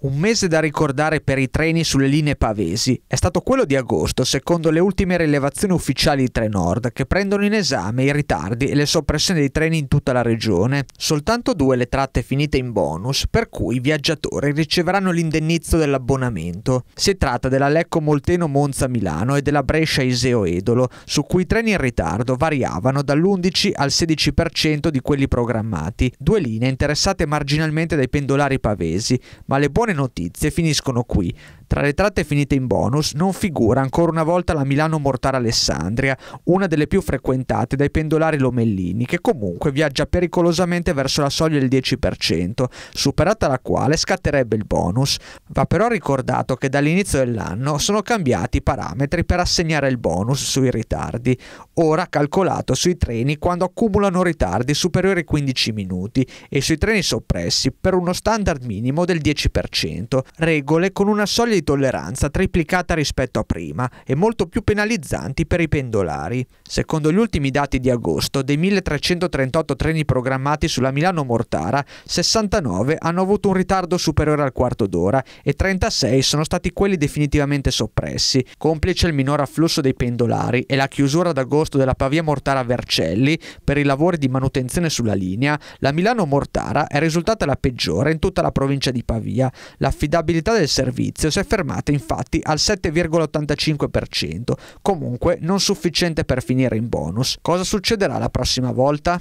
Un mese da ricordare per i treni sulle linee pavesi è stato quello di agosto, secondo le ultime rilevazioni ufficiali di Trenord, che prendono in esame i ritardi e le soppressioni dei treni in tutta la regione. Soltanto due le tratte finite in bonus, per cui i viaggiatori riceveranno l'indennizzo dell'abbonamento. Si tratta della Lecco Molteno Monza Milano e della Brescia Iseo Edolo, su cui i treni in ritardo variavano dall'11 al 16% di quelli programmati, due linee interessate marginalmente dai pendolari pavesi, ma le buone buone notizie finiscono qui, tra le tratte finite in bonus non figura ancora una volta la Milano-Mortara-Alessandria, una delle più frequentate dai pendolari lomellini, che comunque viaggia pericolosamente verso la soglia del 10%, superata la quale scatterebbe il bonus. Va però ricordato che dall'inizio dell'anno sono cambiati i parametri per assegnare il bonus sui ritardi, ora calcolato sui treni quando accumulano ritardi superiori ai 15 minuti e sui treni soppressi per uno standard minimo del 10%, regole con una soglia di tolleranza triplicata rispetto a prima e molto più penalizzanti per i pendolari. Secondo gli ultimi dati di agosto, dei 1338 treni programmati sulla Milano-Mortara, 69 hanno avuto un ritardo superiore al quarto d'ora e 36 sono stati quelli definitivamente soppressi, complice il minor afflusso dei pendolari e la chiusura ad agosto della Pavia Mortara Vercelli per i lavori di manutenzione sulla linea, la Milano Mortara è risultata la peggiore in tutta la provincia di Pavia. L'affidabilità del servizio si è fermata infatti al 7,85%, comunque non sufficiente per finire in bonus. Cosa succederà la prossima volta?